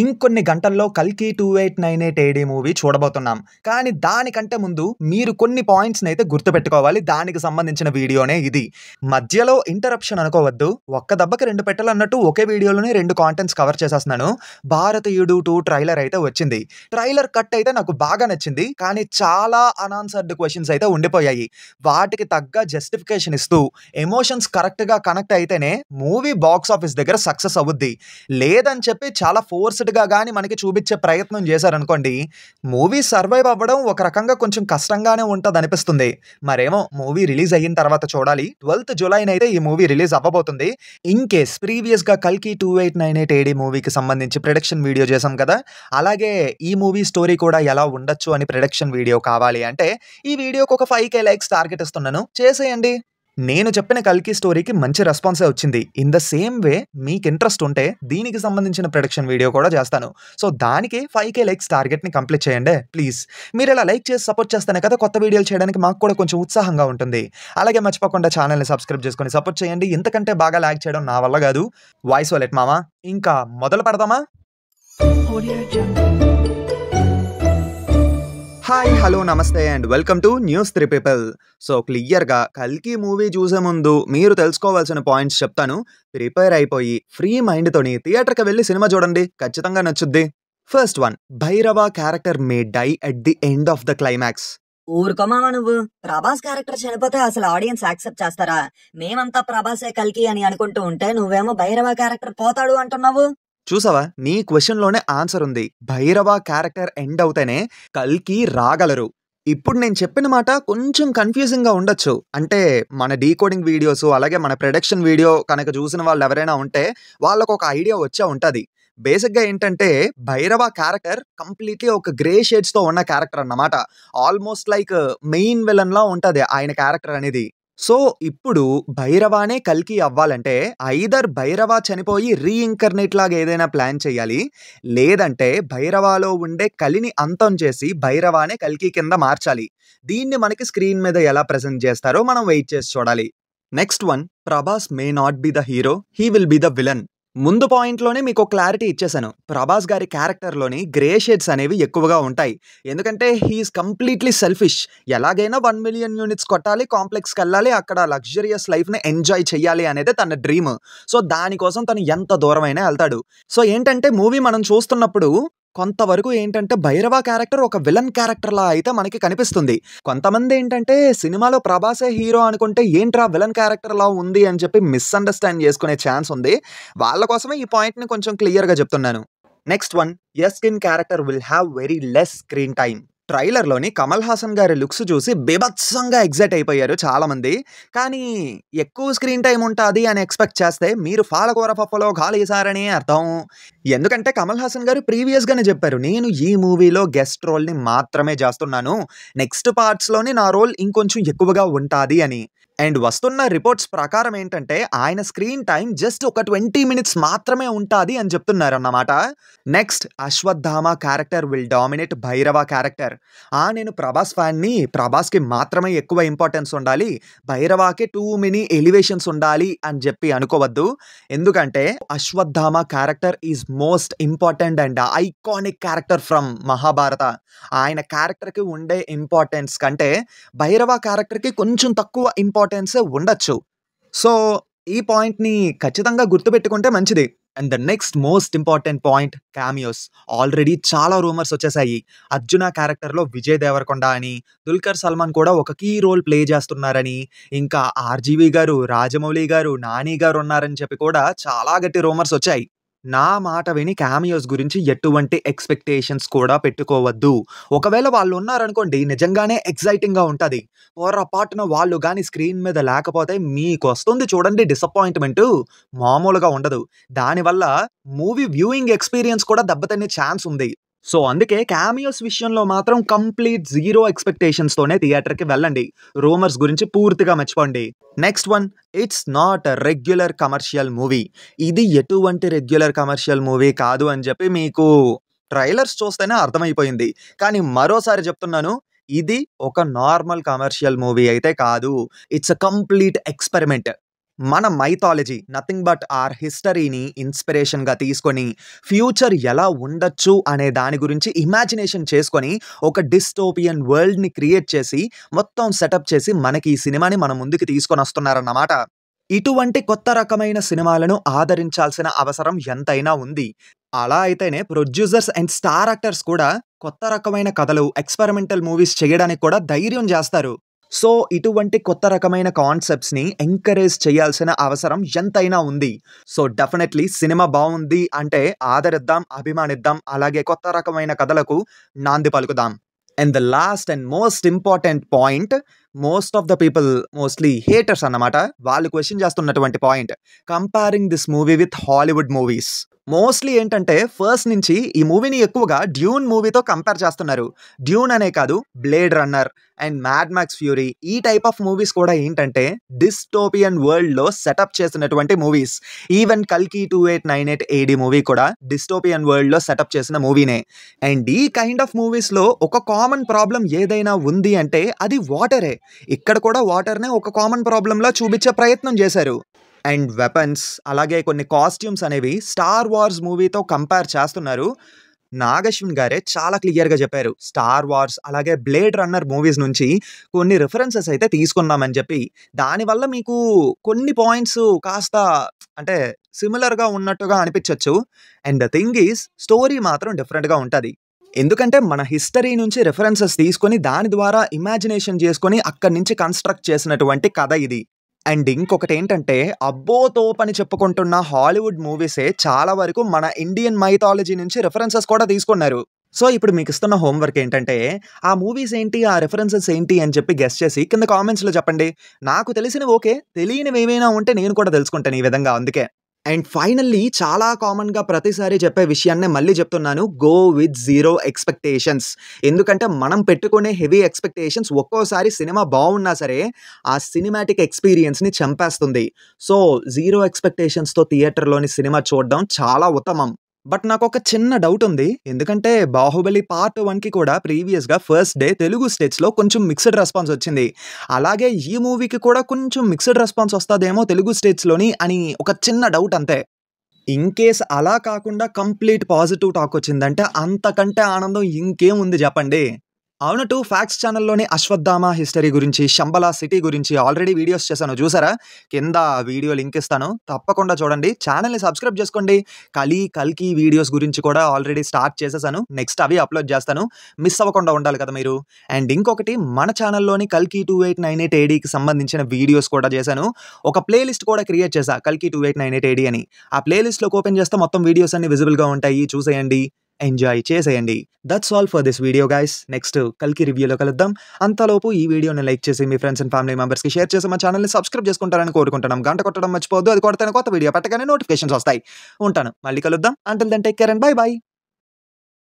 ఇంకొన్ని గంటల్లో కల్కి two eight nine eight AD movie చూడబోతున్నాం కానీ దానికంటే ముందు మీరు కొన్ని పాయింట్స్ని అయితే గుర్తుపెట్టుకోవాలి దానికి సంబంధించిన వీడియోనే ఇది మధ్యలో ఇంటరప్షన్ అనుకోవద్దు ఒక్క దెబ్బకి రెండు పెట్టలు అన్నట్టు ఒకే వీడియోలోనే రెండు కాంటెంట్స్ కవర్ చేసేస్తున్నాను భారతీయుడు టూ ట్రైలర్ అయితే వచ్చింది ట్రైలర్ కట్ అయితే నాకు బాగా నచ్చింది కానీ చాలా అన్ఆన్సర్డ్ క్వశ్చన్స్ అయితే ఉండిపోయాయి వాటికి తగ్గ జస్టిఫికేషన్ ఇస్తూ ఎమోషన్స్ కరెక్ట్గా కనెక్ట్ అయితేనే మూవీ బాక్స్ ఆఫీస్ దగ్గర సక్సెస్ అవుద్ది లేదని చెప్పి చాలా ఫోర్స్ బేస్డ్గా కానీ మనకి చూపించే ప్రయత్నం చేశారనుకోండి మూవీ సర్వైవ్ అవ్వడం ఒక రకంగా కొంచెం కష్టంగానే ఉంటుంది అనిపిస్తుంది మరేమో మూవీ రిలీజ్ అయిన తర్వాత చూడాలి ట్వెల్త్ జూలైన్ అయితే ఈ మూవీ రిలీజ్ అవ్వబోతుంది ఇన్ కేస్ ప్రీవియస్గా కల్కి two eight nine eight AD మూవీకి సంబంధించి ప్రొడక్షన్ వీడియో చేశాం కదా అలాగే ఈ మూవీ స్టోరీ కూడా ఎలా ఉండొచ్చు అని ప్రొడక్షన్ వీడియో కావాలి అంటే ఈ వీడియోకి ఒక ఫైవ్ కే లైక్స్ టార్గెట్ ఇస్తున్నాను చేసేయండి నేను చెప్పిన కల్కి స్టోరీకి మంచి రెస్పాన్సే వచ్చింది ఇన్ ద సేమ్ వే మీకు ఇంట్రెస్ట్ ఉంటే దీనికి సంబంధించిన ప్రొడక్షన్ వీడియో కూడా చేస్తాను సో దానికి ఫైవ్ కే లైక్స్ టార్గెట్ని కంప్లీట్ చేయండి ప్లీజ్ మీరు ఇలా లైక్ చేసి సపోర్ట్ చేస్తేనే కదా కొత్త వీడియోలు చేయడానికి మాకు కూడా కొంచెం ఉత్సాహంగా ఉంటుంది అలాగే మర్చిపోకుండా ఛానల్ని సబ్స్క్రైబ్ చేసుకొని సపోర్ట్ చేయండి ఇంతకంటే బాగా లైక్ చేయడం నా వల్ల కాదు వాయిస్ వాలెట్ మామా ఇంకా మొదలు పెడదామా హాయ్ హలో నమస్తే and welcome to news three people so క్లియర్గా కల్కి మూవీ చూసే ముందు మీరు తెలుసుకోవాల్సిన పాయింట్స్ చెప్తాను ప్రిపేర్ అయిపోయి ఫ్రీ మైండ్తోని థియేటర్కి వెళ్ళి సినిమా చూడండి ఖచ్చితంగా నచ్చుద్ది first one Bhairava character may die at the end of the climax ఊరుకోమా నువ్వు ప్రభాస్ క్యారెక్టర్ చనిపోతే అసలు ఆడియన్స్ యాక్సెప్ట్ చేస్తారా మేమంతా ప్రభాసే కల్కి అని అనుకుంటూ ఉంటే నువ్వేమో భైరవ క్యారెక్టర్ పోతాడు అంటున్నావు చూసావా నీ క్వశ్చన్లోనే ఆన్సర్ ఉంది భైరవ క్యారెక్టర్ ఎండ్ అవుతేనే కల్కి రాగలరు ఇప్పుడు నేను చెప్పిన మాట కొంచెం కన్ఫ్యూజింగ్గా ఉండొచ్చు అంటే మన డీకోడింగ్ వీడియోస్ అలాగే మన ప్రొడక్షన్ వీడియో కనుక చూసిన వాళ్ళు ఎవరైనా ఉంటే వాళ్ళకు ఒక ఐడియా వచ్చే ఉంటుంది బేసిక్గా ఏంటంటే భైరవ క్యారెక్టర్ కంప్లీట్లీ ఒక గ్రే షేడ్స్తో ఉన్న క్యారెక్టర్ అన్నమాట ఆల్మోస్ట్ లైక్ మెయిన్ విలన్లా ఉంటుంది ఆయన క్యారెక్టర్ అనేది సో ఇప్పుడు భైరవానే కల్కి అవ్వాలంటే ఐదర్ భైరవ చనిపోయి రీఇంకర్నేట్ లాగా ఏదైనా ప్లాన్ చేయాలి లేదంటే భైరవాలో ఉండే కలిని అంతం చేసి భైరవానే కల్కి కింద మార్చాలి దీన్ని మనకి స్క్రీన్ మీద ఎలా ప్రజెంట్ చేస్తారో మనం వెయిట్ చేసి చూడాలి next one Prabhas may not be the hero he will be the villain ముందు పాయింట్లోనే మీకు క్లారిటీ ఇచ్చేశాను ప్రభాస్ గారి క్యారెక్టర్లోని గ్రే షేడ్స్ అనేవి ఎక్కువగా ఉంటాయి ఎందుకంటే హీఈస్ కంప్లీట్లీ సెల్ఫిష్ ఎలాగైనా వన్ మిలియన్ యూనిట్స్ కొట్టాలి కాంప్లెక్స్కి వెళ్ళాలి అక్కడ లగ్జరియస్ లైఫ్ని ఎంజాయ్ చేయాలి అనేది తన డ్రీమ్ సో దానికోసం తను ఎంత దూరమైనా వెళ్తాడు సో ఏంటంటే మూవీ మనం చూస్తున్నప్పుడు కొంతవరకు ఏంటంటే భైరవ క్యారెక్టర్ ఒక విలన్ క్యారెక్టర్లా అయితే మనకి కనిపిస్తుంది కొంతమంది ఏంటంటే సినిమాలో ప్రభాసే హీరో అనుకుంటే ఏంట్రా విలన్ క్యారెక్టర్లా ఉంది అని చెప్పి మిస్అండర్స్టాండ్ చేసుకునే ఛాన్స్ ఉంది వాళ్ళ కోసమే ఈ పాయింట్ని కొంచెం క్లియర్గా చెప్తున్నాను next one Yaskin character will have very less screen time ట్రైలర్లోని కమల్ హాసన్ గారి లుక్స్ చూసి బీభత్సంగా ఎగ్జైట్ అయిపోయారు చాలామంది కానీ ఎక్కువ స్క్రీన్ టైం ఉంటుంది అని ఎక్స్పెక్ట్ చేస్తే మీరు పాలకూర పప్పులో ఖాళీసారని అర్థం ఎందుకంటే కమల్ హాసన్ గారు ప్రీవియస్గానే చెప్పారు నేను ఈ మూవీలో గెస్ట్ రోల్ని మాత్రమే చేస్తున్నాను నెక్స్ట్ పార్ట్స్లోని నా రోల్ ఇంకొంచెం ఎక్కువగా ఉంటుంది అని అండ్ వస్తున్న రిపోర్ట్స్ ప్రకారం ఏంటంటే ఆయన స్క్రీన్ టైం జస్ట్ ఒక ట్వంటీ మినిట్స్ మాత్రమే ఉంటుంది అని చెప్తున్నారు అన్నమాట next Ashwatthama character will dominate Bhairava character ఆ నేను ప్రభాస్ ఫ్యాన్ని ప్రభాస్కి మాత్రమే ఎక్కువ ఇంపార్టెన్స్ ఉండాలి భైరవాకి టూ మినీ ఎలివేషన్స్ ఉండాలి అని చెప్పి అనుకోవద్దు ఎందుకంటే Ashwatthama character is most important and iconic character from Mahabharata ఆయన క్యారెక్టర్కి ఉండే ఇంపార్టెన్స్ కంటే భైరవ క్యారెక్టర్కి కొంచెం తక్కువ ఇంపార్టెంట్ ఇంపార్టెన్స్ ఉండొచ్చు సో ఈ పాయింట్ని ఖచ్చితంగా గుర్తుపెట్టుకుంటే మంచిది and the next most important point cameos already చాలా రూమర్స్ వచ్చేసాయి అర్జున క్యారెక్టర్లో విజయ్ దేవరకొండ అని దుల్కర్ సల్మాన్ కూడా ఒక కీ రోల్ ప్లే చేస్తున్నారని ఇంకా ఆర్జీవి గారు రాజమౌళి గారు నాని గారు ఉన్నారని చెప్పి కూడా చాలా గట్టి రూమర్స్ వచ్చాయి నా మాట విని క్యామియోస్ గురించి ఎటువంటి ఎక్స్పెక్టేషన్స్ కూడా పెట్టుకోవద్దు ఒకవేళ వాళ్ళు ఉన్నారనుకోండి నిజంగానే ఎక్సైటింగ్గా ఉంటుంది పొరపాటున వాళ్ళు కానీ స్క్రీన్ మీద లేకపోతే మీకు వస్తుంది చూడండి డిసప్పాయింట్మెంట్ మామూలుగా ఉండదు దానివల్ల మూవీ వ్యూయింగ్ ఎక్స్పీరియన్స్ కూడా దెబ్బతనే ఛాన్స్ ఉంది సో అందుకే క్యామియోస్ విషయంలో మాత్రం కంప్లీట్ జీరో ఎక్స్పెక్టేషన్స్తోనే థియేటర్కి వెళ్ళండి రూమర్స్ గురించి పూర్తిగా మర్చిపోండి next one it's not regular commercial movie ఇది ఎటువంటి రెగ్యులర్ కమర్షియల్ మూవీ కాదు అని చెప్పి మీకు ట్రైలర్స్ చూస్తేనే అర్థమైపోయింది కానీ మరోసారి చెప్తున్నాను ఇది ఒక నార్మల్ కమర్షియల్ మూవీ అయితే కాదు ఇట్స్ అ కంప్లీట్ ఎక్స్పెరిమెంట్ మన మైథాలజీ నథింగ్ బట్ ఆర్ హిస్టరీని ఇన్స్పిరేషన్గా తీసుకొని ఫ్యూచర్ ఎలా ఉండొచ్చు అనే దాని గురించి ఇమాజినేషన్ చేసుకొని ఒక డిస్టోపియన్ వరల్డ్ని క్రియేట్ చేసి మొత్తం సెటప్ చేసి మనకి ఈ సినిమాని మన ముందుకు తీసుకొని వస్తున్నారన్నమాట ఇటువంటి కొత్త రకమైన సినిమాలను ఆదరించాల్సిన అవసరం ఎంతైనా ఉంది అలా అయితేనే ప్రొడ్యూసర్స్ అండ్ స్టార్ యాక్టర్స్ కూడా కొత్త రకమైన కథలు ఎక్స్పెరిమెంటల్ మూవీస్ చేయడానికి కూడా ధైర్యం చేస్తారు సో ఇటువంటి కొత్త రకమైన కాన్సెప్ట్స్ని ఎంకరేజ్ చేయాల్సిన అవసరం ఎంతైనా ఉంది సో డెఫినెట్లీ సినిమా బాగుంది అంటే ఆదరిద్దాం అభిమానిద్దాం అలాగే కొత్త రకమైన కథలకు నాంది పలుకుదాం and the last and most important point most of the people mostly haters అన్నమాట వాళ్ళు క్వశ్చన్ చేస్తున్నటువంటి point comparing this movie with Hollywood movies mostly ఏంటంటే ఫస్ట్ నుంచి ఈ మూవీని ఎక్కువగా డ్యూన్ మూవీతో కంపేర్ చేస్తున్నారు డ్యూన్ అనే కాదు blade runner and mad max fury ఈ టైప్ ఆఫ్ మూవీస్ కూడా ఏంటంటే డిస్టోపియన్ వరల్డ్లో సెటప్ చేసినటువంటి మూవీస్ ఈవెన్ కల్కి two eight nine eight AD movie కూడా డిస్టోపియన్ వరల్డ్లో సెటప్ చేసిన మూవీనే అండ్ ఈ కైండ్ ఆఫ్ మూవీస్లో ఒక కామన్ ప్రాబ్లం ఏదైనా ఉంది అంటే అది వాటరే ఇక్కడ కూడా వాటర్నే ఒక కామన్ ప్రాబ్లంలా చూపించే ప్రయత్నం చేశారు అండ్ వెపన్స్ అలాగే కొన్ని కాస్ట్యూమ్స్ అనేవి స్టార్ వార్స్ మూవీతో కంపేర్ చేస్తున్నారు నాగశ్విన్ గారే చాలా క్లియర్గా చెప్పారు స్టార్ వార్స్ అలాగే బ్లేడ్ రన్నర్ మూవీస్ నుంచి కొన్ని రిఫరెన్సెస్ అయితే తీసుకున్నామని చెప్పి దానివల్ల మీకు కొన్ని పాయింట్స్ కాస్త అంటే సిమిలర్గా ఉన్నట్టుగా అనిపించవచ్చు and the thing is story మాత్రం డిఫరెంట్గా ఉంటుంది ఎందుకంటే మన హిస్టరీ నుంచి రెఫరెన్సెస్ తీసుకొని దాని ద్వారా ఇమాజినేషన్ చేసుకొని అక్కడి నుంచి కన్స్ట్రక్ట్ చేసినటువంటి కథ ఇది అండ్ ఇంకొకటి ఏంటంటే అబ్బో తోపని చెప్పుకుంటున్న హాలీవుడ్ మూవీసే చాలా వరకు మన ఇండియన్ మైథాలజీ నుంచి రెఫరెన్సెస్ కూడా తీసుకున్నారు సో ఇప్పుడు మీకు ఇస్తున్న హోంవర్క్ ఏంటంటే ఆ మూవీస్ ఏంటి ఆ రెఫరెన్సెస్ ఏంటి అని చెప్పి గెస్ట్ చేసి కింద కామెంట్స్లో చెప్పండి నాకు తెలిసినవి ఓకే తెలియనివి ఏమైనా ఉంటే నేను కూడా తెలుసుకుంటాను ఈ విధంగా అందుకే అండ్ ఫైనల్లీ చాలా కామన్గా ప్రతిసారి చెప్పే విషయాన్నే మళ్ళీ చెప్తున్నాను గో విత్ జీరో ఎక్స్పెక్టేషన్స్ ఎందుకంటే మనం పెట్టుకునే హెవీ ఎక్స్పెక్టేషన్స్ ఒక్కోసారి సినిమా బాగున్నా సరే ఆ సినిమాటిక్ ఎక్స్పీరియన్స్ని చంపేస్తుంది సో జీరో ఎక్స్పెక్టేషన్స్తో థియేటర్లోని సినిమా చూడడం చాలా ఉత్తమం బట్ నాకు ఒక చిన్న డౌట్ ఉంది ఎందుకంటే బాహుబలి పార్ట్ వన్కి కూడా ప్రీవియస్గా ఫస్ట్ డే తెలుగు స్టేట్స్లో కొంచెం మిక్స్డ్ రెస్పాన్స్ వచ్చింది అలాగే ఈ మూవీకి కూడా కొంచెం మిక్స్డ్ రెస్పాన్స్ వస్తుందేమో తెలుగు స్టేట్స్లోని అని ఒక చిన్న డౌట్ అంతే ఇన్ కేస్ అలా కాకుండా కంప్లీట్ పాజిటివ్ టాక్ వచ్చిందంటే అంతకంటే ఆనందం ఇంకేముంది చెప్పండి అవును టూ ఫ్యాక్ట్స్ ఛానల్లోని అశ్వత్థామ హిస్టరీ గురించి శంబల సిటీ గురించి ఆల్రెడీ వీడియోస్ చేశాను చూసారా కింద వీడియో లింక్ ఇస్తాను తప్పకుండా చూడండి ఛానల్ని సబ్స్క్రైబ్ చేసుకోండి కలీ కల్కి వీడియోస్ గురించి కూడా ఆల్రెడీ స్టార్ట్ చేసేసాను నెక్స్ట్ అవి అప్లోడ్ చేస్తాను మిస్ అవ్వకుండా ఉండాలి కదా మీరు అండ్ ఇంకొకటి మన ఛానల్లోని కల్కి టూ ఎయిట్ నైన్ ఎయిట్ ఏడీకి సంబంధించిన వీడియోస్ కూడా చేశాను ఒక ప్లేలిస్ట్ కూడా క్రియేట్ చేశా కల్కి two eight nine eight AD అని ఆ ప్లేలిస్ట్లోకి ఓపెన్ చేస్తే మొత్తం వీడియోస్ అన్ని విజిబుల్గా ఉంటాయి చూసేయండి ఎంజాయ్ చేసేయండి that's all for this video guys next కల్కి రివ్యూలో కలుద్దాం అంతలోపు ఈ వీడియోని లైక్ చేసి మీ ఫ్రెండ్స్ అండ్ ఫ్యామిలీ మెంబర్స్కి షేర్ చేసి మా ఛానల్ని సబ్స్క్రైబ్ చేసుకుంటారని కోరుకుంటున్నాం గంట కొట్టడం మర్చిపోవద్దు అది కొడతాను కొత్త వీడియో పెట్టగానే నోటిఫికేషన్స్ వస్తాయి ఉంటాను మళ్ళీ కలుద్దాం until then take care and bye by